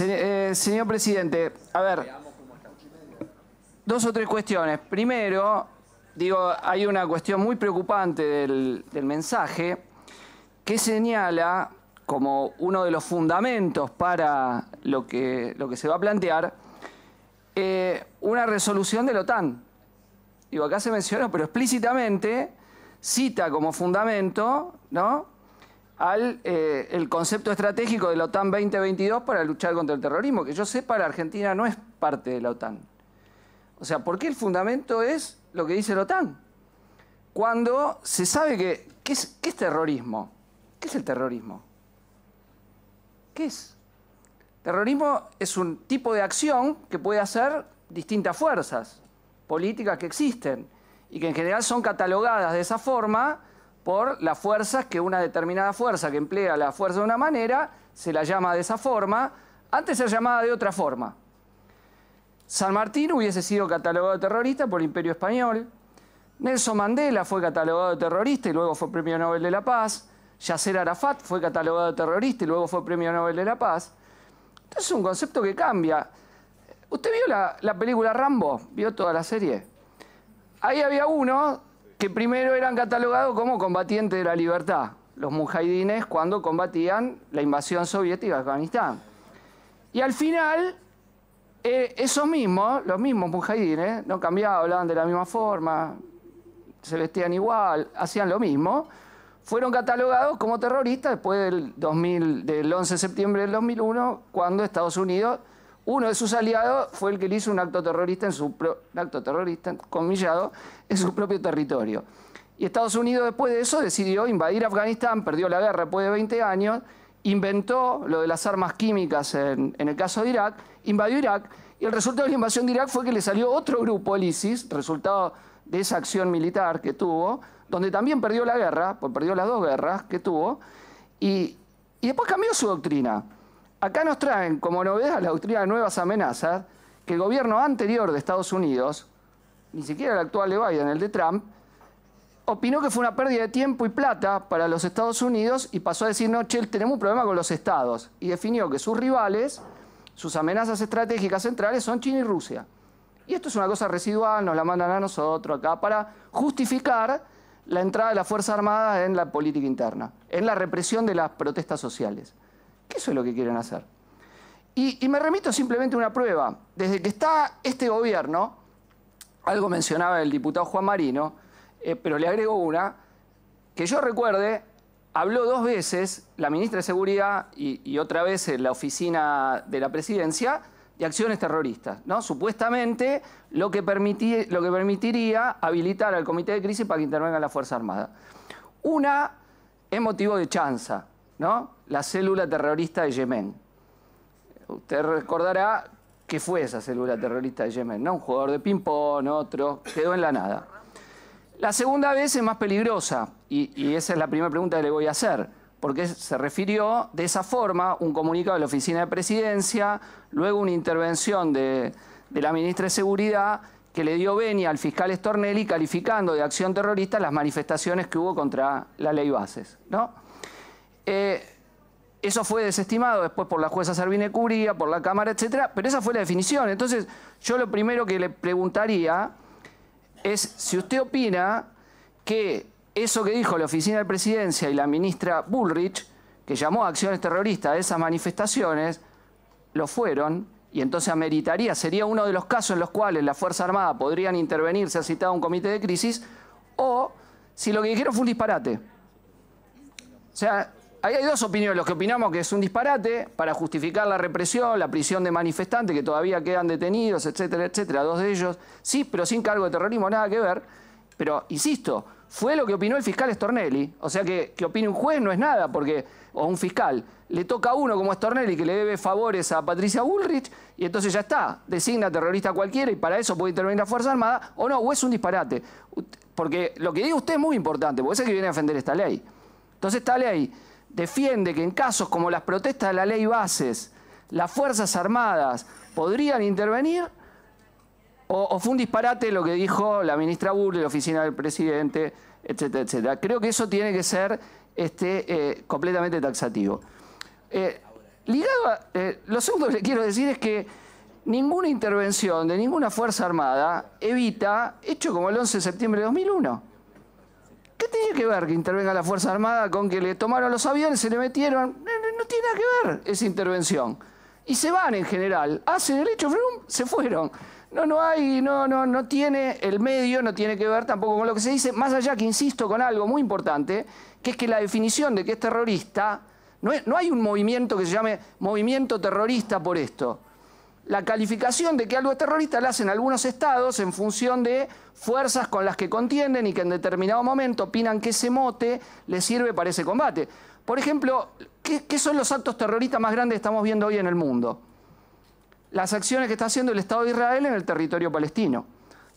Eh, señor presidente, a ver, dos o tres cuestiones. Primero, digo, hay una cuestión muy preocupante del, mensaje que señala como uno de los fundamentos para lo que, lo que se va a plantear, eh, una resolución de la OTAN. Digo, acá se mencionó, pero explícitamente cita como fundamento, ¿no? al eh, el concepto estratégico de la OTAN 2022 para luchar contra el terrorismo, que yo sepa, la Argentina no es parte de la OTAN. O sea, ¿por qué el fundamento es lo que dice la OTAN? Cuando se sabe que... ¿Qué es, qué es terrorismo? ¿Qué es el terrorismo? ¿Qué es? Terrorismo es un tipo de acción que puede hacer distintas fuerzas políticas que existen y que en general son catalogadas de esa forma por las fuerzas que una determinada fuerza que emplea la fuerza de una manera, se la llama de esa forma, antes se llamaba de otra forma. San Martín hubiese sido catalogado terrorista por el Imperio Español, Nelson Mandela fue catalogado terrorista y luego fue Premio Nobel de la Paz, Yasser Arafat fue catalogado terrorista y luego fue Premio Nobel de la Paz. Entonces es un concepto que cambia. ¿Usted vio la, la película Rambo? ¿Vio toda la serie? Ahí había uno que primero eran catalogados como combatientes de la libertad, los mujahidines cuando combatían la invasión soviética de Afganistán. Y al final, eh, esos mismos, los mismos mujahidines, no cambiaban, hablaban de la misma forma, se vestían igual, hacían lo mismo, fueron catalogados como terroristas después del 11 de septiembre del 2001, cuando Estados Unidos uno de sus aliados fue el que le hizo un acto terrorista, en su acto en su propio territorio. Y Estados Unidos después de eso decidió invadir Afganistán, perdió la guerra después de 20 años, inventó lo de las armas químicas en, el caso de Irak, invadió Irak, y el resultado de la invasión de Irak fue que le salió otro grupo, el ISIS, resultado de esa acción militar que tuvo, donde también perdió la guerra, pues perdió las dos guerras que tuvo, y después cambió su doctrina. Acá nos traen como novedad la doctrina de nuevas amenazas que el gobierno anterior de Estados Unidos, ni siquiera el actual de Biden, el de Trump, opinó que fue una pérdida de tiempo y plata para los Estados Unidos y pasó a decir, no, che, tenemos un problema con los estados. Y definió que sus rivales, sus amenazas estratégicas centrales son China y Rusia. Y esto es una cosa residual, nos la mandan a nosotros acá para justificar la entrada de las Fuerzas Armadas en la política interna, en la represión de las protestas sociales. Qué es lo que quieren hacer. Y, me remito simplemente a una prueba. Desde que está este gobierno, algo mencionaba el diputado Juan Marino, eh, pero le agrego una, que yo recuerde, habló dos veces la ministra de Seguridad y, otra vez en la oficina de la presidencia de acciones terroristas, ¿no? Supuestamente lo que, lo que permitiría habilitar al comité de crisis para que intervenga la Fuerza Armada. Una es motivo de chanza, ¿no? La célula terrorista de Yemen. Usted recordará qué fue esa célula terrorista de Yemen, ¿no? Un jugador de ping-pong, otro, quedó en la nada. La segunda vez es más peligrosa, y, esa es la primera pregunta que le voy a hacer, porque se refirió de esa forma un comunicado de la Oficina de Presidencia, luego una intervención de, de la ministra de Seguridad que le dio venia al fiscal Stornelli calificando de acción terrorista las manifestaciones que hubo contra la ley Bases, ¿no? Eh, eso fue desestimado después por la jueza Servine Cubría, por la Cámara, etcétera, pero esa fue la definición. Entonces, yo lo primero que le preguntaría es si usted opina que eso que dijo la Oficina de Presidencia y la ministra Bullrich, que llamó a acciones terroristas a esas manifestaciones, lo fueron, y entonces ameritaría, sería uno de los casos en los cuales la Fuerza Armada podrían intervenir, se ha citado un comité de crisis, o si lo que dijeron fue un disparate. O sea, hay dos opiniones, los que opinamos que es un disparate para justificar la represión, la prisión de manifestantes que todavía quedan detenidos, etcétera, etcétera. Dos de ellos, sí, pero sin cargo de terrorismo, nada que ver. Pero, insisto, fue lo que opinó el fiscal Stornelli. O sea que que opine un juez no es nada, porque, o un fiscal, le toca a uno como Stornelli que le debe favores a Patricia Bullrich y entonces ya está, designa terrorista cualquiera y para eso puede intervenir la Fuerza Armada, o no, o es un disparate. Porque lo que diga usted es muy importante, porque es el que viene a defender esta ley. Entonces esta ley defiende que en casos como las protestas de la ley Bases, las Fuerzas Armadas podrían intervenir? ¿O, fue un disparate lo que dijo la ministra Burle, la oficina del presidente, etcétera, etcétera? Creo que eso tiene que ser este, eh, completamente taxativo. Eh, ligado a, eh, lo segundo que le quiero decir es que ninguna intervención de ninguna Fuerza Armada evita hecho como el 11 de septiembre de 2001. ¿Qué tiene que ver que intervenga la Fuerza Armada con que le tomaron los aviones, se le metieron? No, tiene nada que ver esa intervención. Y se van en general, hacen el hecho, se fueron. No, no hay, no, no, no tiene el medio, no tiene que ver tampoco con lo que se dice, más allá que insisto con algo muy importante, que es que la definición de que es terrorista, no hay un movimiento que se llame movimiento terrorista por esto la calificación de que algo es terrorista la hacen algunos estados en función de fuerzas con las que contienden y que en determinado momento opinan que ese mote les sirve para ese combate. Por ejemplo, ¿qué, ¿qué, son los actos terroristas más grandes que estamos viendo hoy en el mundo? Las acciones que está haciendo el Estado de Israel en el territorio palestino,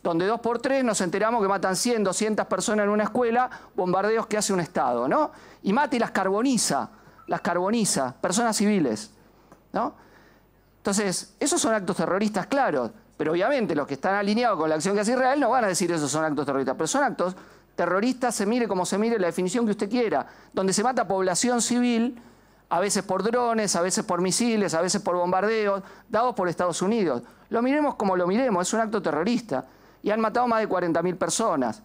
donde dos por tres nos enteramos que matan 100, 200 personas en una escuela, bombardeos que hace un Estado, ¿no? Y mata y las carboniza, las carboniza, personas civiles, ¿no? Entonces, esos son actos terroristas claros, pero obviamente los que están alineados con la acción que hace Israel no van a decir esos son actos terroristas, pero son actos terroristas, se mire como se mire la definición que usted quiera, donde se mata población civil, a veces por drones, a veces por misiles, a veces por bombardeos, dados por Estados Unidos. Lo miremos como lo miremos, es un acto terrorista. Y han matado más de 40.000 personas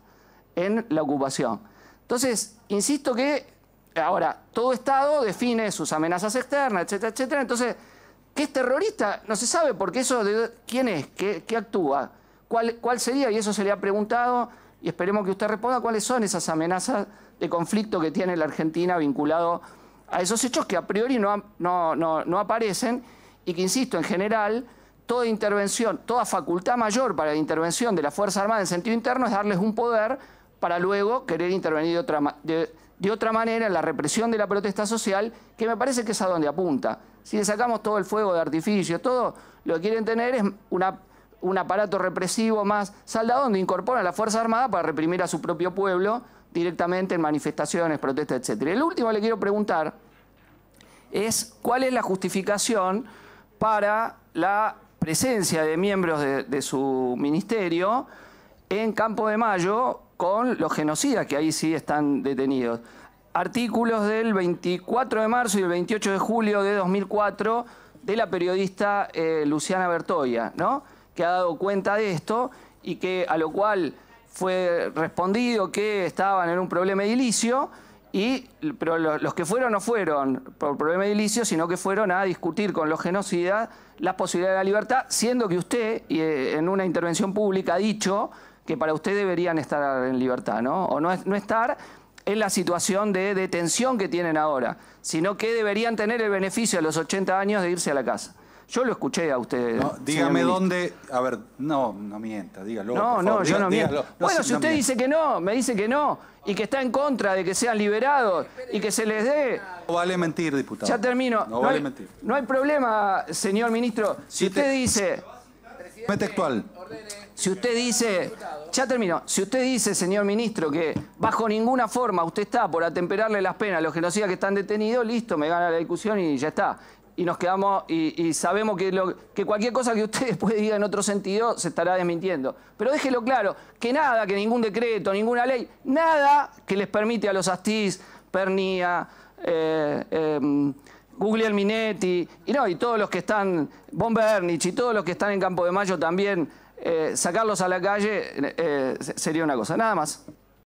en la ocupación. Entonces, insisto que ahora, todo Estado define sus amenazas externas, etcétera, etcétera. Entonces, que es terrorista, no se sabe, porque eso de quién es, qué, actúa, ¿Cuál, cuál sería, y eso se le ha preguntado, y esperemos que usted responda cuáles son esas amenazas de conflicto que tiene la Argentina vinculado a esos hechos que a priori no, no, aparecen y que, insisto, en general, toda intervención, toda facultad mayor para la intervención de la Fuerza Armada en sentido interno es darles un poder para luego querer intervenir otra, de, de otra manera en la represión de la protesta social, que me parece que es a donde apunta. Si le sacamos todo el fuego de artificio, todo lo que quieren tener es un aparato represivo más saldado donde incorporan a la Fuerza Armada para reprimir a su propio pueblo directamente en manifestaciones, protestas, etc. el último le quiero preguntar es cuál es la justificación para la presencia de miembros de, de su ministerio en Campo de Mayo con los genocidas que ahí sí están detenidos artículos del 24 de marzo y el 28 de julio de 2004 de la periodista eh, Luciana Bertoya, ¿no? que ha dado cuenta de esto y que a lo cual fue respondido que estaban en un problema edilicio, y, pero los que fueron no fueron por problema edilicio, sino que fueron a discutir con los genocidas las posibilidades de la libertad, siendo que usted eh, en una intervención pública ha dicho que para usted deberían estar en libertad, ¿no? O no, no estar en la situación de detención que tienen ahora, sino que deberían tener el beneficio a los 80 años de irse a la casa. Yo lo escuché a ustedes. dígame dónde. A ver, no, no mienta, dígalo. No, no, yo no miento. bueno, si usted dice que no, me dice que no, y que está en contra de que sean liberados y que se les dé. No vale mentir, diputado. Ya termino. No, vale mentir. No hay problema, señor ministro. Si, usted dice. Textual. Si usted dice. Ya termino. Si usted dice, señor ministro, que Bajo ninguna forma, usted está por atemperarle las penas a los genocidas que están detenidos, listo, me gana la discusión y ya está. Y nos quedamos y, sabemos que, cualquier cosa que usted después diga en otro sentido se estará desmintiendo. Pero déjelo claro, que nada, que ningún decreto, ninguna ley, nada que les permite a los Astiz, Pernia, eh, em, Google Minetti, y no, y todos los que están, Bombernich, y todos los que están en Campo de Mayo también, eh, sacarlos a la calle eh, sería una cosa, nada más.